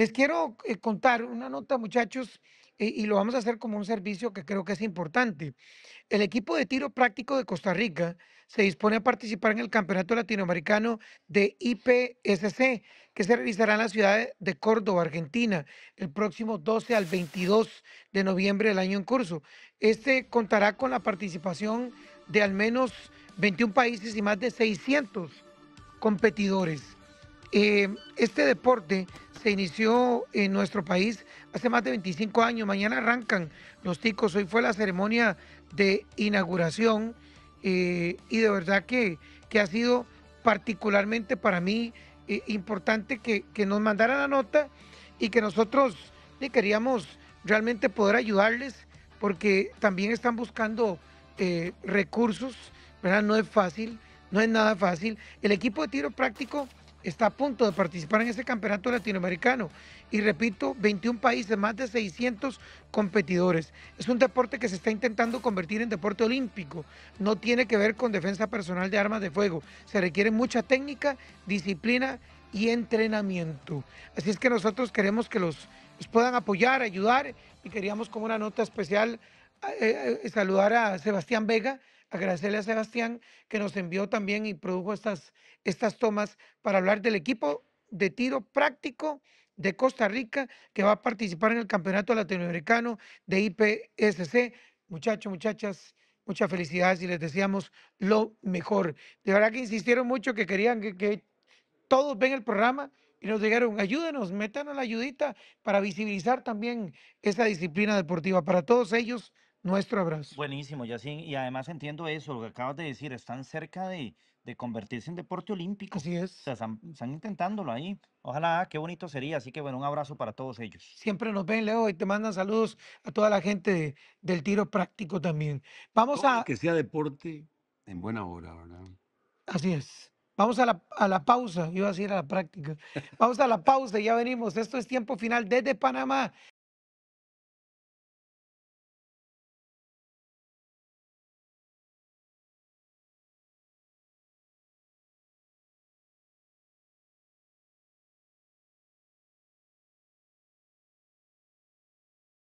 Les quiero eh, contar una nota, muchachos, y lo vamos a hacer como un servicio que creo que es importante. El equipo de tiro práctico de Costa Rica se dispone a participar en el Campeonato Latinoamericano de IPSC, que se realizará en la ciudad de Córdoba, Argentina, el próximo 12 al 22 de noviembre del año en curso. Este contará con la participación de al menos 21 países y más de 600 competidores. Eh, este deporte se inició en nuestro país hace más de 25 años. Mañana arrancan los ticos. Hoy fue la ceremonia de inauguración eh, y de verdad que, que, ha sido particularmente para mí eh, importante que, nos mandaran la nota y que nosotros queríamos realmente poder ayudarles porque también están buscando recursos, ¿verdad? No es fácil, no es nada fácil. El equipo de tiro práctico está a punto de participar en este campeonato latinoamericano. Y repito, 21 países, más de 600 competidores. Es un deporte que se está intentando convertir en deporte olímpico. No tiene que ver con defensa personal de armas de fuego. Se requiere mucha técnica, disciplina y entrenamiento. Así es que nosotros queremos que los, puedan apoyar, ayudar y queríamos como una nota especial eh, eh, saludar a Sebastián Vega agradecerle a Sebastián que nos envió también y produjo estas, estas tomas para hablar del equipo de tiro práctico de Costa Rica que va a participar en el Campeonato Latinoamericano de IPSC. Muchachos, muchachas, muchas felicidades y les decíamos lo mejor. De verdad que insistieron mucho que querían que, todos ven el programa y nos dijeron, ayúdenos, a la ayudita para visibilizar también esa disciplina deportiva. Para todos ellos, nuestro abrazo. Buenísimo, Yacine. Y además entiendo eso, lo que acabas de decir, están cerca de, convertirse en deporte olímpico. Así es. O sea, están, intentándolo ahí. Ojalá, ah, qué bonito sería. Así que bueno, un abrazo para todos ellos. Siempre nos ven, Leo, y te mandan saludos a toda la gente del tiro práctico también. Vamos a... Que sea deporte en buena hora, ¿verdad? Así es. Vamos a la, a la pausa, iba a decir a la práctica. Vamos a la pausa, y ya venimos. Esto es tiempo final desde Panamá.